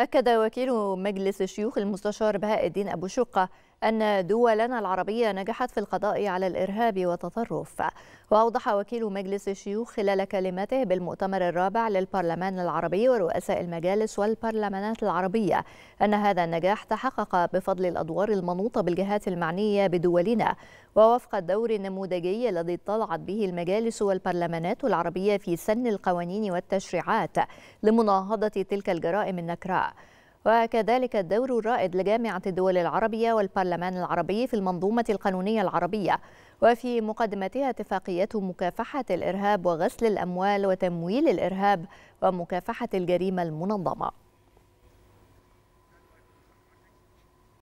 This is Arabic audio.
أكد وكيل مجلس الشيوخ المستشار بهاء الدين أبو شقة أن دولنا العربية نجحت في القضاء على الإرهاب والتطرف وأوضح وكيل مجلس الشيوخ خلال كلمته بالمؤتمر الرابع للبرلمان العربي ورؤساء المجالس والبرلمانات العربية أن هذا النجاح تحقق بفضل الأدوار المنوطة بالجهات المعنية بدولنا ووفق الدور النموذجي الذي اطلعت به المجالس والبرلمانات العربية في سن القوانين والتشريعات لمناهضة تلك الجرائم النكراء وكذلك الدور الرائد لجامعة الدول العربية والبرلمان العربي في المنظومة القانونية العربية وفي مقدمتها اتفاقية مكافحة الإرهاب وغسل الأموال وتمويل الإرهاب ومكافحة الجريمة المنظمة